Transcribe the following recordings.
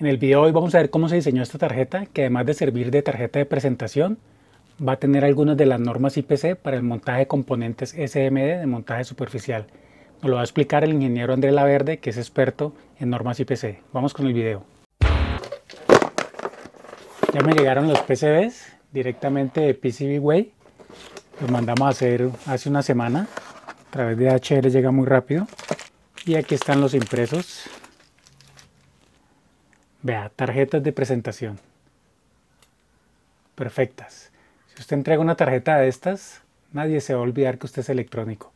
En el video de hoy vamos a ver cómo se diseñó esta tarjeta, que además de servir de tarjeta de presentación, va a tener algunas de las normas IPC para el montaje de componentes SMD de montaje superficial. lo va a explicar el ingeniero André Laverde, que es experto en normas IPC. Vamos con el video. Ya me llegaron los PCBs directamente de PCBWay. Los mandamos a hacer hace una semana. A través de HR llega muy rápido. Y aquí están los impresos Vea, tarjetas de presentación. Perfectas. Si usted entrega una tarjeta de estas, nadie se va a olvidar que usted es electrónico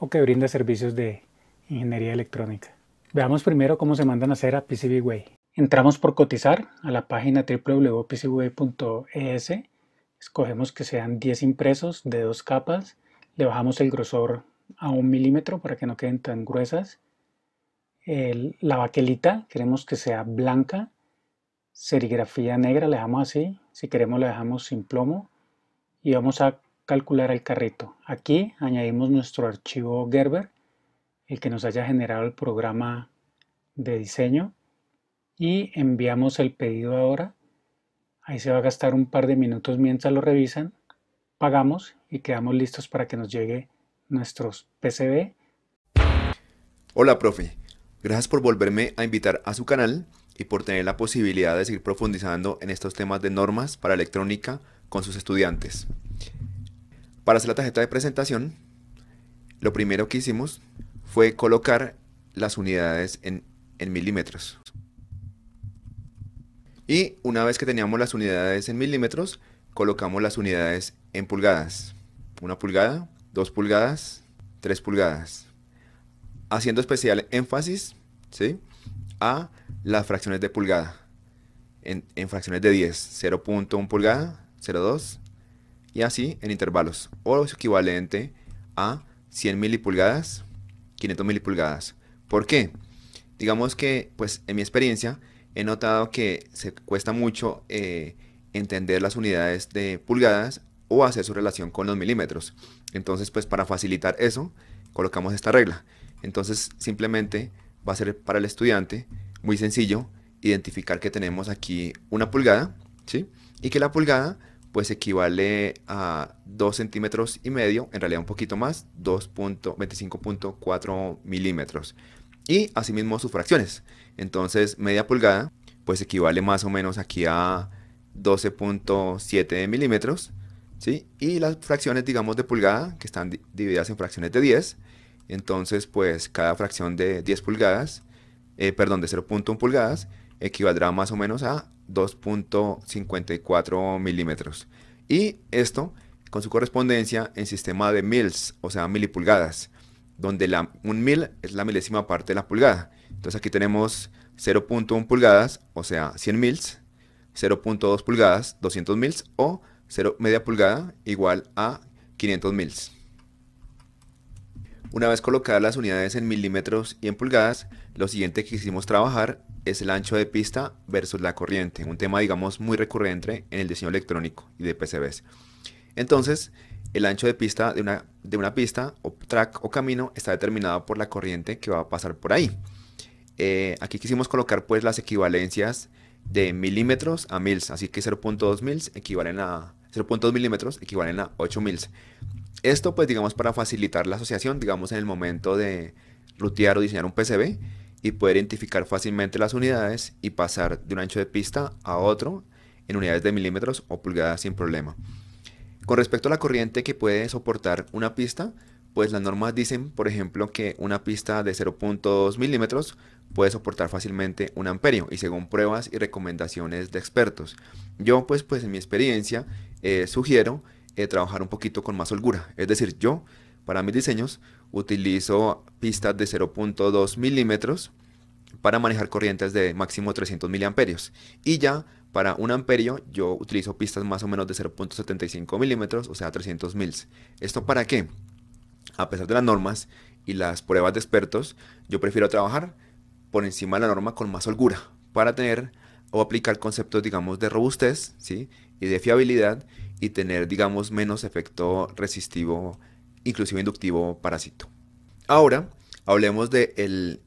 o que brinda servicios de ingeniería electrónica. Veamos primero cómo se mandan a hacer a PCBWay. Entramos por cotizar a la página www.pcbway.es, escogemos que sean 10 impresos de dos capas, le bajamos el grosor a un milímetro para que no queden tan gruesas, la baquelita, queremos que sea blanca, serigrafía negra, le dejamos así, si queremos le dejamos sin plomo y vamos a calcular el carrito. Aquí añadimos nuestro archivo Gerber, el que nos haya generado el programa de diseño y enviamos el pedido ahora. Ahí se va a gastar un par de minutos mientras lo revisan. Pagamos y quedamos listos para que nos llegue nuestros PCB. Hola, profe. Gracias por volverme a invitar a su canal y por tener la posibilidad de seguir profundizando en estos temas de normas para electrónica con sus estudiantes. Para hacer la tarjeta de presentación, lo primero que hicimos fue colocar las unidades en, en milímetros. Y una vez que teníamos las unidades en milímetros, colocamos las unidades en pulgadas. Una pulgada, dos pulgadas, tres pulgadas haciendo especial énfasis ¿sí? a las fracciones de pulgada. En, fracciones de 10, 0.1 pulgada, 0.2 y así en intervalos. O es equivalente a 100 milipulgadas, 500 milipulgadas. ¿Por qué? Digamos que, pues en mi experiencia, he notado que se cuesta mucho eh, entender las unidades de pulgadas o hacer su relación con los milímetros. Entonces, pues para facilitar eso, colocamos esta regla. Entonces simplemente va a ser para el estudiante muy sencillo identificar que tenemos aquí una pulgada, ¿sí? Y que la pulgada pues equivale a 2 centímetros y medio, en realidad un poquito más, 2.25.4 milímetros. Y asimismo sus fracciones. Entonces media pulgada pues equivale más o menos aquí a 12.7 milímetros. ¿sí? Y las fracciones digamos de pulgada que están divididas en fracciones de 10 entonces, pues cada fracción de 10 pulgadas, eh, perdón, de 0.1 pulgadas, equivaldrá más o menos a 2.54 milímetros. Y esto con su correspondencia en sistema de mils, o sea, milipulgadas, donde la, un mil es la milésima parte de la pulgada. Entonces aquí tenemos 0.1 pulgadas, o sea, 100 mils, 0.2 pulgadas, 200 mils, o 0, media pulgada igual a 500 mils. Una vez colocadas las unidades en milímetros y en pulgadas, lo siguiente que quisimos trabajar es el ancho de pista versus la corriente, un tema digamos muy recurrente en el diseño electrónico y de PCBs. Entonces, el ancho de pista de una, de una pista o track o camino está determinado por la corriente que va a pasar por ahí. Eh, aquí quisimos colocar pues las equivalencias de milímetros a mils, así que 0.2 mils equivalen a 0.2 milímetros equivalen a 8 mils. Esto pues digamos para facilitar la asociación, digamos en el momento de rutear o diseñar un PCB y poder identificar fácilmente las unidades y pasar de un ancho de pista a otro en unidades de milímetros o pulgadas sin problema. Con respecto a la corriente que puede soportar una pista, pues las normas dicen, por ejemplo, que una pista de 0.2 milímetros puede soportar fácilmente un amperio y según pruebas y recomendaciones de expertos. Yo pues, pues en mi experiencia eh, sugiero eh, trabajar un poquito con más holgura. Es decir, yo para mis diseños utilizo pistas de 0.2 milímetros para manejar corrientes de máximo 300 miliamperios. Y ya para un amperio yo utilizo pistas más o menos de 0.75 milímetros, o sea 300 mils. ¿Esto para qué? A pesar de las normas y las pruebas de expertos, yo prefiero trabajar por encima de la norma con más holgura para tener o aplicar conceptos, digamos, de robustez ¿sí? y de fiabilidad y tener, digamos, menos efecto resistivo, inclusive inductivo parásito. Ahora, hablemos de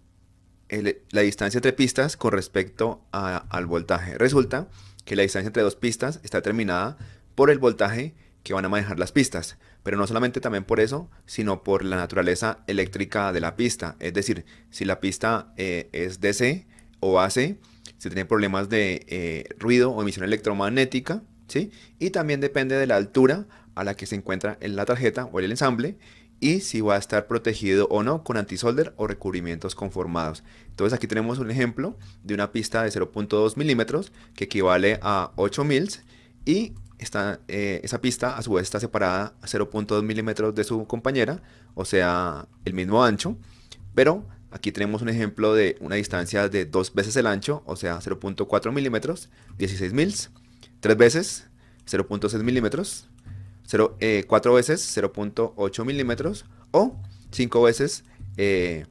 la distancia entre pistas con respecto al voltaje. Resulta que la distancia entre dos pistas está determinada por el voltaje que van a manejar las pistas, pero no solamente también por eso, sino por la naturaleza eléctrica de la pista. Es decir, si la pista eh, es DC o AC, si tiene problemas de eh, ruido o emisión electromagnética, y también depende de la altura a la que se encuentra en la tarjeta o el ensamble y si va a estar protegido o no con antisolder o recubrimientos conformados. Entonces aquí tenemos un ejemplo de una pista de 0.2 milímetros que equivale a 8 mils y eh, esa pista a su vez está separada a 0.2 milímetros de su compañera, o sea, el mismo ancho, pero aquí tenemos un ejemplo de una distancia de dos veces el ancho, o sea, 0.4 milímetros, 16 mils, 3 veces 0.6 milímetros, 4 eh, veces 0.8 milímetros o 5 veces 5 eh,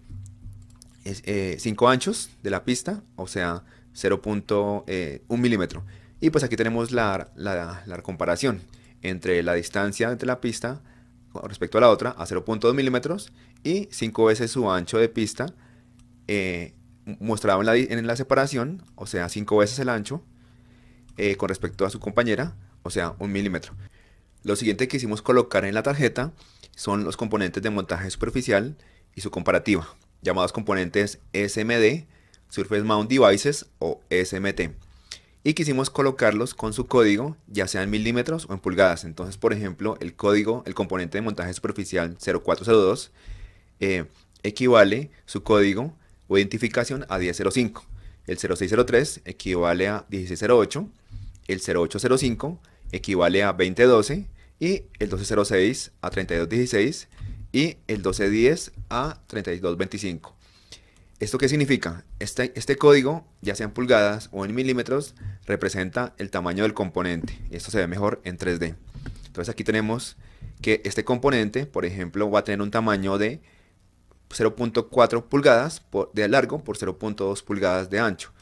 eh, anchos de la pista, o sea 0.1 milímetro. Y pues aquí tenemos la, comparación entre la distancia entre la pista respecto a la otra a 0.2 milímetros y 5 veces su ancho de pista mostrado en la, en la separación, o sea 5 veces el ancho eh, con respecto a su compañera, o sea, un milímetro. Lo siguiente que hicimos colocar en la tarjeta son los componentes de montaje superficial y su comparativa, llamados componentes SMD, Surface Mount Devices o SMT. Y quisimos colocarlos con su código, ya sea en milímetros o en pulgadas. Entonces, por ejemplo, el código, el componente de montaje superficial 0402, eh, equivale su código o identificación a 1005. El 0603 equivale a 1608 el 0805 equivale a 2012 y el 1206 a 3216 y el 1210 a 3225. ¿Esto qué significa? Este, este código, ya sean pulgadas o en milímetros, representa el tamaño del componente. esto se ve mejor en 3D. Entonces aquí tenemos que este componente, por ejemplo, va a tener un tamaño de 0.4 pulgadas de largo por 0.2 pulgadas de ancho.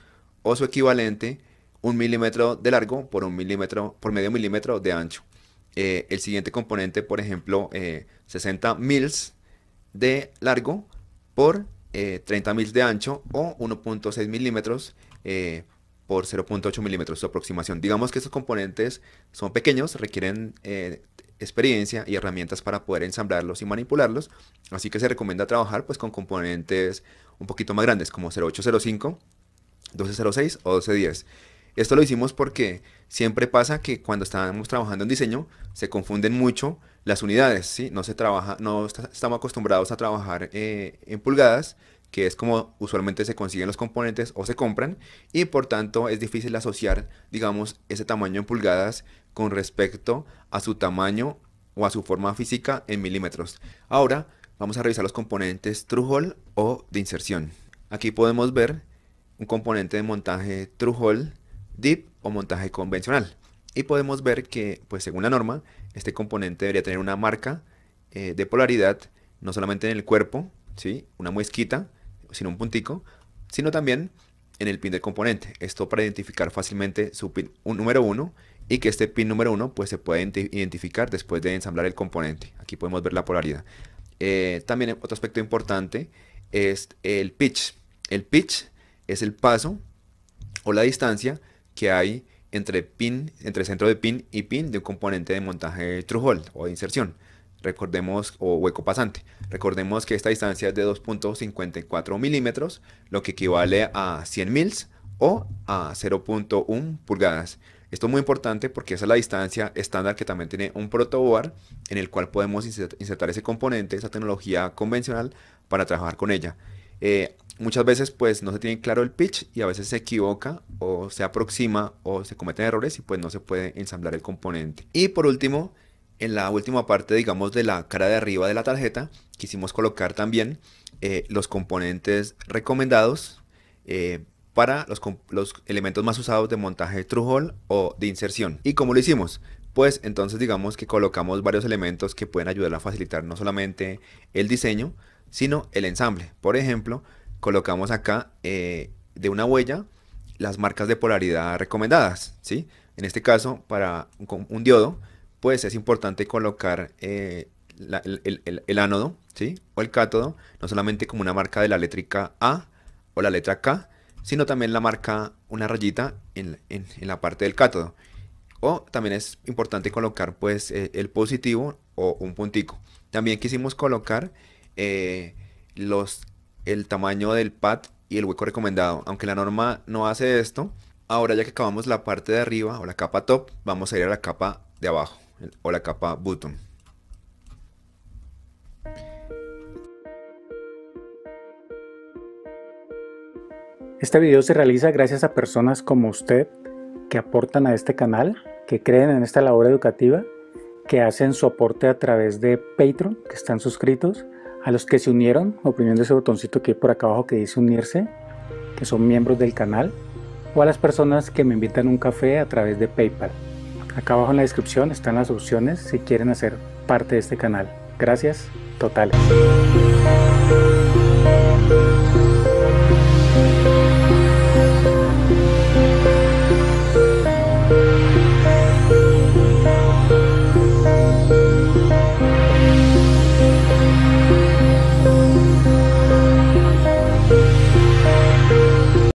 O su equivalente un milímetro de largo por un milímetro, por medio milímetro de ancho. Eh, el siguiente componente, por ejemplo, 60 eh, mils de largo por 30 eh, mils de ancho o 1.6 milímetros por 0.8 milímetros, su aproximación. Digamos que estos componentes son pequeños, requieren experiencia y herramientas para poder ensamblarlos y manipularlos, así que se recomienda trabajar pues con componentes un poquito más grandes como 0805, 1206 o 1210. Esto lo hicimos porque siempre pasa que cuando estamos trabajando en diseño se confunden mucho las unidades, ¿sí? No se trabaja, no estamos acostumbrados a trabajar eh, en pulgadas, que es como usualmente se consiguen los componentes o se compran, y por tanto es difícil asociar, digamos, ese tamaño en pulgadas con respecto a su tamaño o a su forma física en milímetros. Ahora vamos a revisar los componentes True o de inserción. Aquí podemos ver un componente de montaje True Hole dip o montaje convencional. Y podemos ver que, pues según la norma, este componente debería tener una marca eh, de polaridad, no solamente en el cuerpo, ¿sí? una muesquita, sino un puntico, sino también en el pin del componente. Esto para identificar fácilmente su pin un número 1 y que este pin número 1 pues, se pueda identificar después de ensamblar el componente. Aquí podemos ver la polaridad. Eh, también otro aspecto importante es el pitch. El pitch es el paso o la distancia que hay entre pin, entre centro de pin y pin de un componente de montaje true hold o de inserción. Recordemos, o hueco pasante. Recordemos que esta distancia es de 2.54 milímetros, lo que equivale a 100 mils o a 0.1 pulgadas. Esto es muy importante porque esa es la distancia estándar que también tiene un protoboard en el cual podemos insertar ese componente, esa tecnología convencional para trabajar con ella. Eh, muchas veces pues no se tiene claro el pitch y a veces se equivoca o se aproxima o se cometen errores y pues no se puede ensamblar el componente. Y por último, en la última parte digamos de la cara de arriba de la tarjeta, quisimos colocar también eh, los componentes recomendados eh, para los, elementos más usados de montaje trujol o de inserción. ¿Y cómo lo hicimos? Pues entonces digamos que colocamos varios elementos que pueden ayudar a facilitar no solamente el diseño, sino el ensamble. Por ejemplo, colocamos acá eh, de una huella las marcas de polaridad recomendadas, ¿sí? En este caso, para un, diodo, pues es importante colocar eh, el, ánodo, ¿sí? O el cátodo, no solamente como una marca de la eléctrica A o la letra K, sino también la marca, una rayita en, la parte del cátodo. O también es importante colocar pues eh, el positivo o un puntico. También quisimos colocar los el tamaño del pad y el hueco recomendado. Aunque la norma no hace esto, ahora ya que acabamos la parte de arriba o la capa top, vamos a ir a la capa de abajo o la capa bottom. Este video se realiza gracias a personas como usted que aportan a este canal, que creen en esta labor educativa, que hacen su aporte a través de Patreon, que están suscritos, a los que se unieron, oprimiendo ese botoncito que hay por acá abajo que dice unirse, que son miembros del canal, o a las personas que me invitan un café a través de PayPal. Acá abajo en la descripción están las opciones si quieren hacer parte de este canal. Gracias, totales.